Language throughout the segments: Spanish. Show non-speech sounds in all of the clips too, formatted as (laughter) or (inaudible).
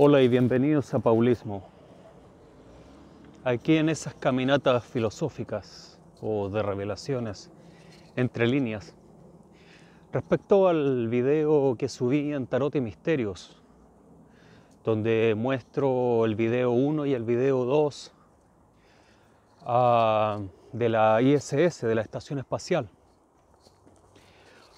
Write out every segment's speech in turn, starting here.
Hola y bienvenidos a Paulismo. Aquí en esas caminatas filosóficas o de revelaciones entre líneas. Respecto al video que subí en Tarot y Misterios, donde muestro el video 1 y el video 2 ah, de la ISS, de la Estación Espacial.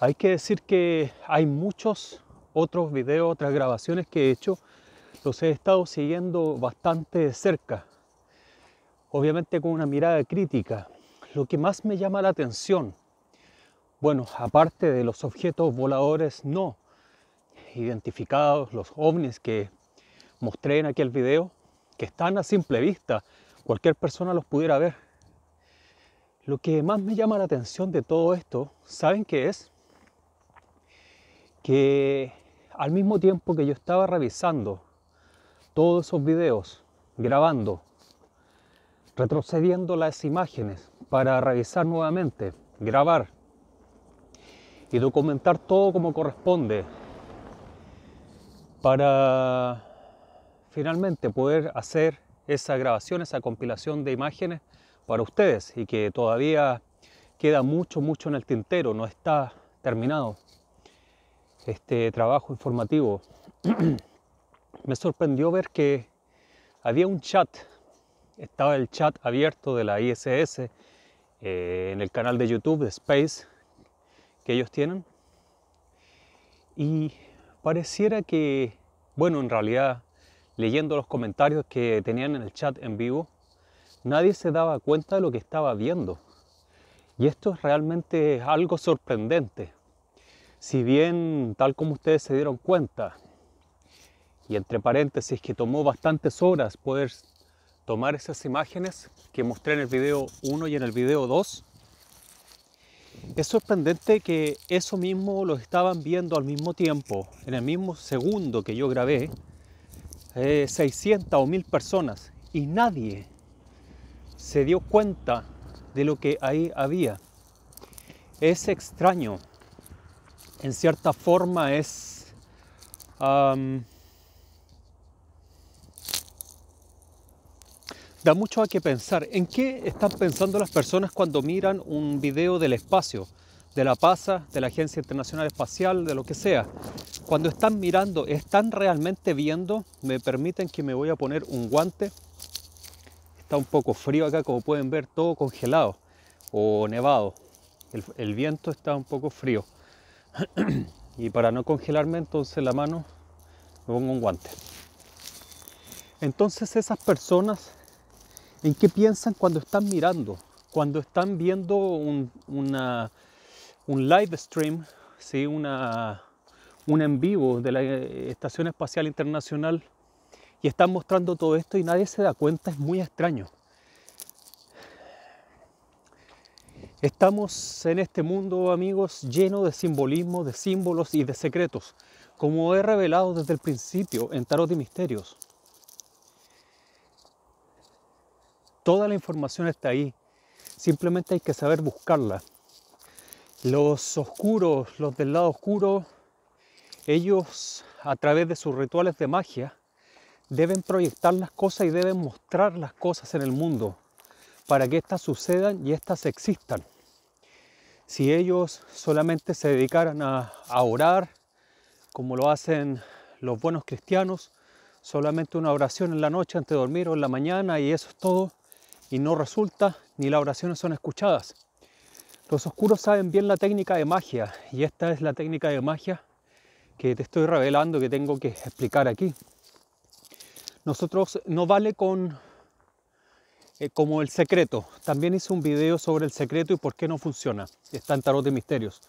Hay que decir que hay muchos otros videos, otras grabaciones que he hecho los he estado siguiendo bastante de cerca, obviamente con una mirada crítica. Lo que más me llama la atención, bueno, aparte de los objetos voladores no identificados, los ovnis que mostré en aquel video, que están a simple vista, cualquier persona los pudiera ver. Lo que más me llama la atención de todo esto, ¿saben qué es? Que al mismo tiempo que yo estaba revisando todos esos videos, grabando, retrocediendo las imágenes para revisar nuevamente, grabar y documentar todo como corresponde para finalmente poder hacer esa grabación, esa compilación de imágenes para ustedes y que todavía queda mucho, mucho en el tintero, no está terminado este trabajo informativo. (clears throat) me sorprendió ver que había un chat, estaba el chat abierto de la ISS eh, en el canal de YouTube de Space que ellos tienen. Y pareciera que, bueno, en realidad, leyendo los comentarios que tenían en el chat en vivo, nadie se daba cuenta de lo que estaba viendo. Y esto es realmente algo sorprendente. Si bien, tal como ustedes se dieron cuenta, y entre paréntesis que tomó bastantes horas poder tomar esas imágenes que mostré en el video 1 y en el video 2, es sorprendente que eso mismo lo estaban viendo al mismo tiempo, en el mismo segundo que yo grabé, 600 eh, o 1000 personas y nadie se dio cuenta de lo que ahí había. Es extraño, en cierta forma es... da mucho a que pensar. ¿En qué están pensando las personas cuando miran un video del espacio, de la PASA, de la Agencia Internacional Espacial, de lo que sea? Cuando están mirando, ¿están realmente viendo? Me permiten que me voy a poner un guante. Está un poco frío acá, como pueden ver, todo congelado o nevado. El, el viento está un poco frío. (clears throat) y para no congelarme entonces la mano, me pongo un guante. Entonces esas personas en qué piensan cuando están mirando, cuando están viendo un, live stream, una, un en vivo de la eh, Estación Espacial Internacional y están mostrando todo esto y nadie se da cuenta, es muy extraño. Estamos en este mundo, amigos, lleno de simbolismo, de símbolos y de secretos, como he revelado desde el principio en Tarot y Misterios. Toda la información está ahí. Simplemente hay que saber buscarla. Los oscuros, los del lado oscuro, ellos a través de sus rituales de magia deben proyectar las cosas y deben mostrar las cosas en el mundo para que éstas sucedan y éstas existan. Si ellos solamente se dedicaran a, orar, como lo hacen los buenos cristianos, solamente una oración en la noche antes de dormir o en la mañana y eso es todo, y no resulta ni las oraciones son escuchadas. Los oscuros saben bien la técnica de magia y esta es la técnica de magia que te estoy revelando, que tengo que explicar aquí. Nosotros no vale con eh, como el secreto. También hice un video sobre el secreto y por qué no funciona. Está en Tarot de Misterios.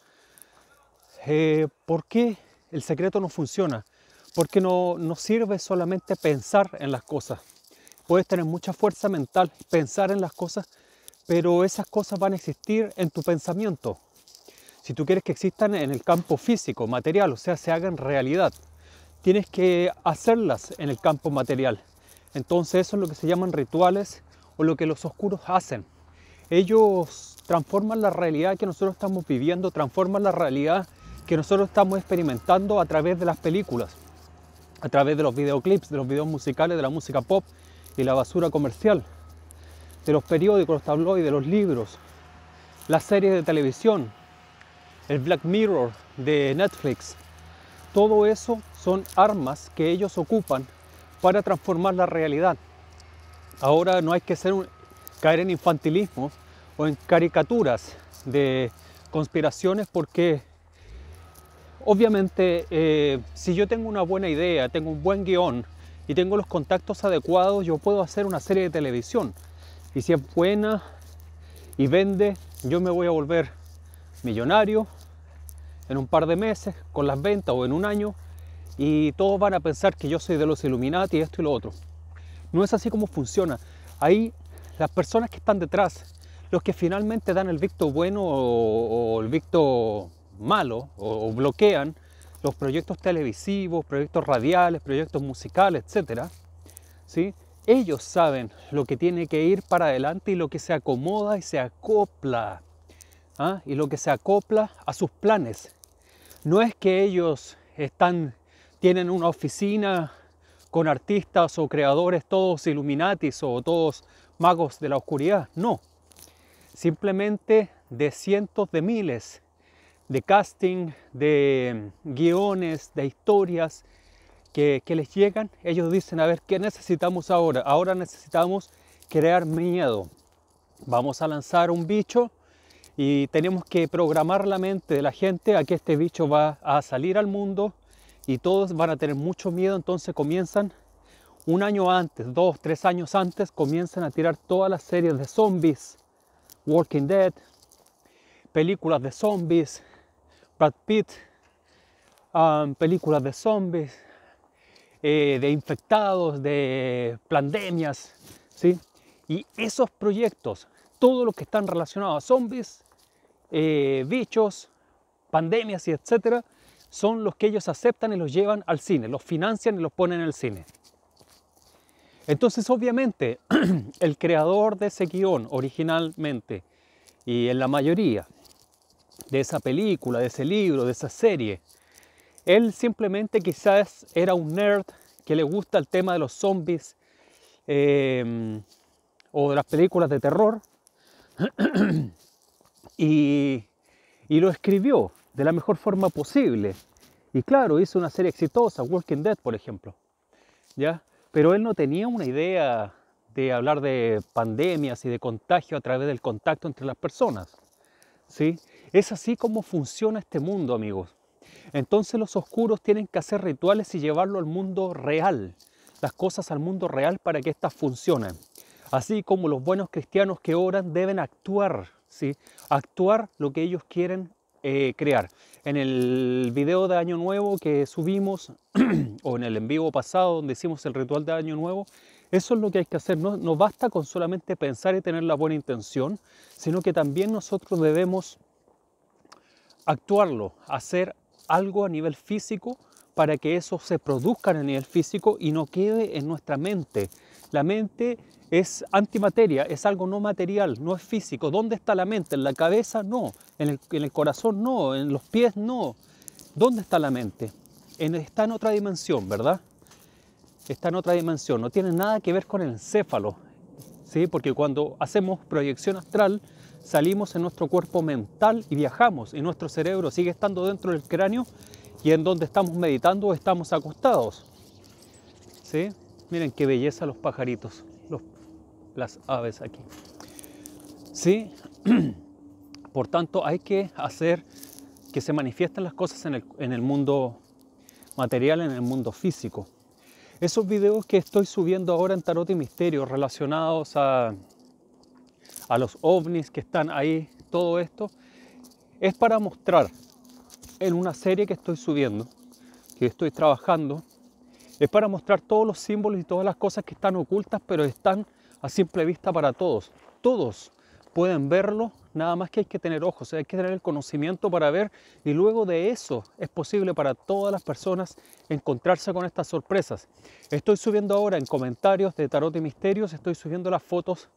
Eh, ¿Por qué el secreto no funciona? Porque no, no sirve solamente pensar en las cosas, Puedes tener mucha fuerza mental, pensar en las cosas, pero esas cosas van a existir en tu pensamiento. Si tú quieres que existan en el campo físico, material, o sea, se hagan realidad, tienes que hacerlas en el campo material. Entonces eso es lo que se llaman rituales o lo que los oscuros hacen. Ellos transforman la realidad que nosotros estamos viviendo, transforman la realidad que nosotros estamos experimentando a través de las películas, a través de los videoclips, de los videos musicales, de la música pop, y la basura comercial, de los periódicos, los tabloides, los libros, las series de televisión, el Black Mirror de Netflix. Todo eso son armas que ellos ocupan para transformar la realidad. Ahora no hay que caer en infantilismo o en caricaturas de conspiraciones porque obviamente eh, si yo tengo una buena idea, tengo un buen guión, y tengo los contactos adecuados, yo puedo hacer una serie de televisión. Y si es buena y vende, yo me voy a volver millonario en un par de meses con las ventas o en un año y todos van a pensar que yo soy de los Illuminati, y esto y lo otro. No es así como funciona. Ahí las personas que están detrás, los que finalmente dan el victo bueno o, el victo malo o bloquean, los proyectos televisivos, proyectos radiales, proyectos musicales, etc. ¿sí? Ellos saben lo que tiene que ir para adelante y lo que se acomoda y se acopla. ¿ah? Y lo que se acopla a sus planes. No es que ellos están, tienen una oficina con artistas o creadores todos illuminatis o todos magos de la oscuridad. No. Simplemente de cientos de miles de casting, de em, guiones, de historias que, les llegan, ellos dicen, a ver, ¿qué necesitamos ahora? Ahora necesitamos crear miedo. Vamos a lanzar un bicho y tenemos que programar la mente de la gente a que este bicho va a salir al mundo y todos van a tener mucho miedo, entonces comienzan un año antes, dos, tres años antes, comienzan a tirar todas las series de zombies, Walking Dead, películas de zombies, Brad Pitt, um, películas de zombies, eh, de infectados, de pandemias, ¿sí? Y esos proyectos, todo lo que están relacionados a zombies, eh, bichos, pandemias y etcétera, son los que ellos aceptan y los llevan al cine, los financian y los ponen en el cine. Entonces, obviamente, (clears throat) el creador de ese guión originalmente y en la mayoría de esa película, de ese libro, de esa serie. Él simplemente quizás era un nerd que le gusta el tema de los zombies eh, o de las películas de terror (clears throat) y, y lo escribió de la mejor forma posible. Y claro, hizo una serie exitosa, Walking Dead, por ejemplo. ¿Ya? Pero él no tenía una idea de hablar de pandemias y de contagio a través del contacto entre las personas. ¿Sí? Es así como funciona este mundo, amigos. Entonces los oscuros tienen que hacer rituales y llevarlo al mundo real, las cosas al mundo real para que éstas funcionen. Así como los buenos cristianos que oran deben actuar, ¿sí? actuar lo que ellos quieren eh, crear. En el video de Año Nuevo que subimos, (clears throat) o en el en vivo pasado donde hicimos el ritual de Año Nuevo, eso es lo que hay que hacer. No, no basta con solamente pensar y tener la buena intención, sino que también nosotros debemos actuarlo, hacer algo a nivel físico para que eso se produzca a nivel físico y no quede en nuestra mente. La mente es antimateria, es algo no material, no es físico. ¿Dónde está la mente? ¿En la cabeza? No. ¿En el, corazón? No. ¿En los pies? No. ¿Dónde está la mente? En, está en otra dimensión, ¿verdad? Está en otra dimensión. No tiene nada que ver con el encéfalo. ¿sí? Porque cuando hacemos proyección astral, salimos en nuestro cuerpo mental y viajamos y nuestro cerebro sigue estando dentro del cráneo y en donde estamos meditando o estamos acostados. ¿Sí? Miren qué belleza los pajaritos, los, las aves aquí. ¿Sí? (clears throat) Por tanto, hay que hacer que se manifiesten las cosas en el, en el mundo material, en el mundo físico. Esos videos que estoy subiendo ahora en Tarot y Misterio relacionados a a los ovnis que están ahí, todo esto, es para mostrar en una serie que estoy subiendo, que estoy trabajando, es para mostrar todos los símbolos y todas las cosas que están ocultas, pero están a simple vista para todos. Todos pueden verlo, nada más que hay que tener ojos, hay que tener el conocimiento para ver y luego de eso es posible para todas las personas encontrarse con estas sorpresas. Estoy subiendo ahora en comentarios de Tarot y Misterios, estoy subiendo las fotos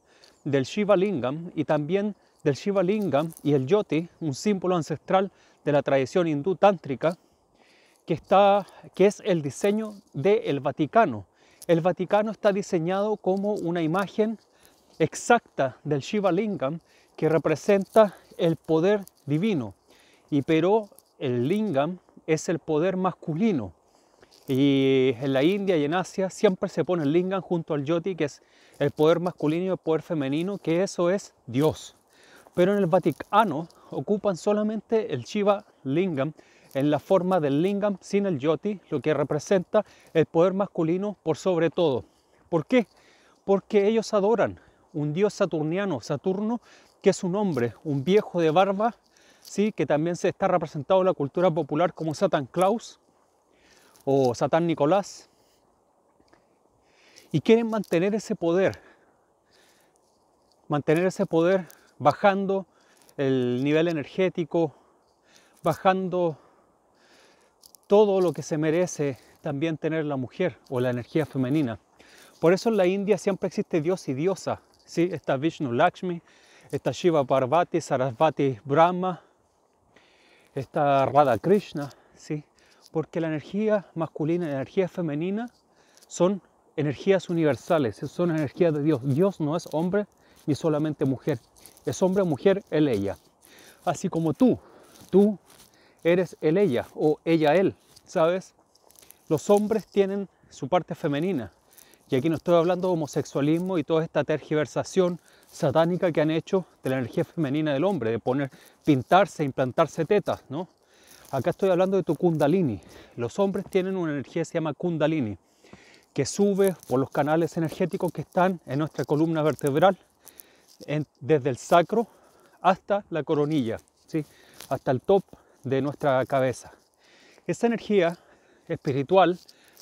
del Shiva Lingam y también del Shiva Lingam y el Yoti, un símbolo ancestral de la tradición hindú tántrica, que, está, que es el diseño del Vaticano. El Vaticano está diseñado como una imagen exacta del Shiva Lingam que representa el poder divino, y pero el Lingam es el poder masculino. Y en la India y en Asia siempre se pone el lingam junto al yoti, que es el poder masculino y el poder femenino, que eso es Dios. Pero en el Vaticano ocupan solamente el Shiva lingam en la forma del lingam sin el yoti, lo que representa el poder masculino por sobre todo. ¿Por qué? Porque ellos adoran un dios saturniano, Saturno, que es un hombre, un viejo de barba, ¿sí? que también se está representado en la cultura popular como Satan Claus, o Satán Nicolás, y quieren mantener ese poder, mantener ese poder bajando el nivel energético, bajando todo lo que se merece también tener la mujer o la energía femenina. Por eso en la India siempre existe dios y diosa. ¿sí? Está Vishnu Lakshmi, está Shiva Parvati, Sarasvati Brahma, está Radha Krishna. ¿sí? porque la energía masculina y la energía femenina son energías universales, son energías de Dios. Dios no es hombre ni solamente mujer, es hombre, mujer, él, ella. Así como tú, tú eres él, ella o ella, él, ¿sabes? Los hombres tienen su parte femenina. Y aquí no estoy hablando de homosexualismo y toda esta tergiversación satánica que han hecho de la energía femenina del hombre, de poner, pintarse, implantarse tetas, ¿no? Acá estoy hablando de tu kundalini. Los hombres tienen una energía que se llama kundalini, que sube por los canales energéticos que están en nuestra columna vertebral, desde el sacro hasta la coronilla, ¿sí? hasta el top de nuestra cabeza. Esa energía espiritual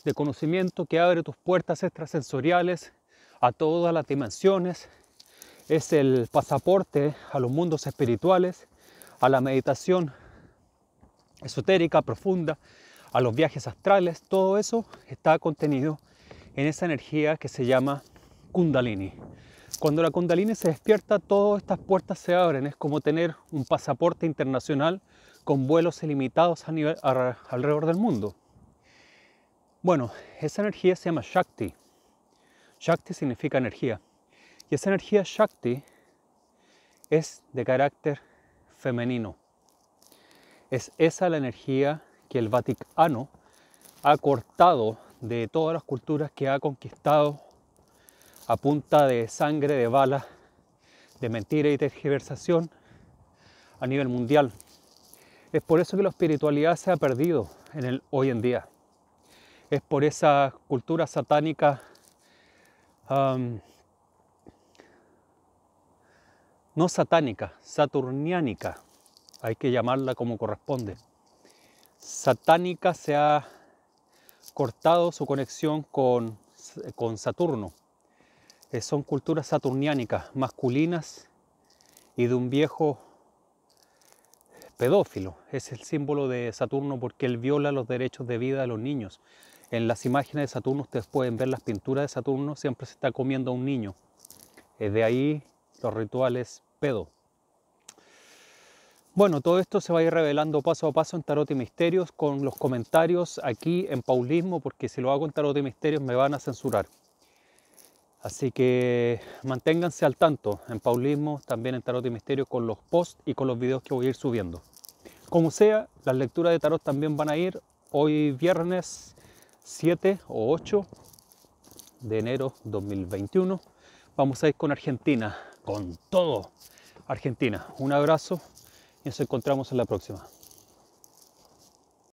de conocimiento que abre tus puertas extrasensoriales a todas las dimensiones, es el pasaporte a los mundos espirituales, a la meditación esotérica, profunda, a los viajes astrales, todo eso está contenido en esa energía que se llama kundalini. Cuando la kundalini se despierta, todas estas puertas se abren, es como tener un pasaporte internacional con vuelos ilimitados alrededor del mundo. Bueno, esa energía se llama Shakti. Shakti significa energía. Y esa energía Shakti es de carácter femenino. Es esa la energía que el Vaticano ha cortado de todas las culturas que ha conquistado a punta de sangre, de bala, de mentira y tergiversación a nivel mundial. Es por eso que la espiritualidad se ha perdido en el hoy en día. Es por esa cultura satánica no satánica, saturniánica hay que llamarla como corresponde. Satánica se ha cortado su conexión con, Saturno. Eh, son culturas saturniánicas, masculinas y de un viejo pedófilo. Es el símbolo de Saturno porque él viola los derechos de vida de los niños. En las imágenes de Saturno ustedes pueden ver las pinturas de Saturno, siempre se está comiendo a un niño. Es eh, de ahí los rituales pedo. Bueno, todo esto se va a ir revelando paso a paso en Tarot y Misterios con los comentarios aquí en Paulismo, porque si lo hago en Tarot y Misterios me van a censurar. Así que manténganse al tanto en Paulismo, también en Tarot y Misterios con los posts y con los videos que voy a ir subiendo. Como sea, las lecturas de tarot también van a ir hoy viernes 7 o 8 de enero 2021. Vamos a ir con Argentina, con todo. Argentina, un abrazo, nos encontramos en la próxima.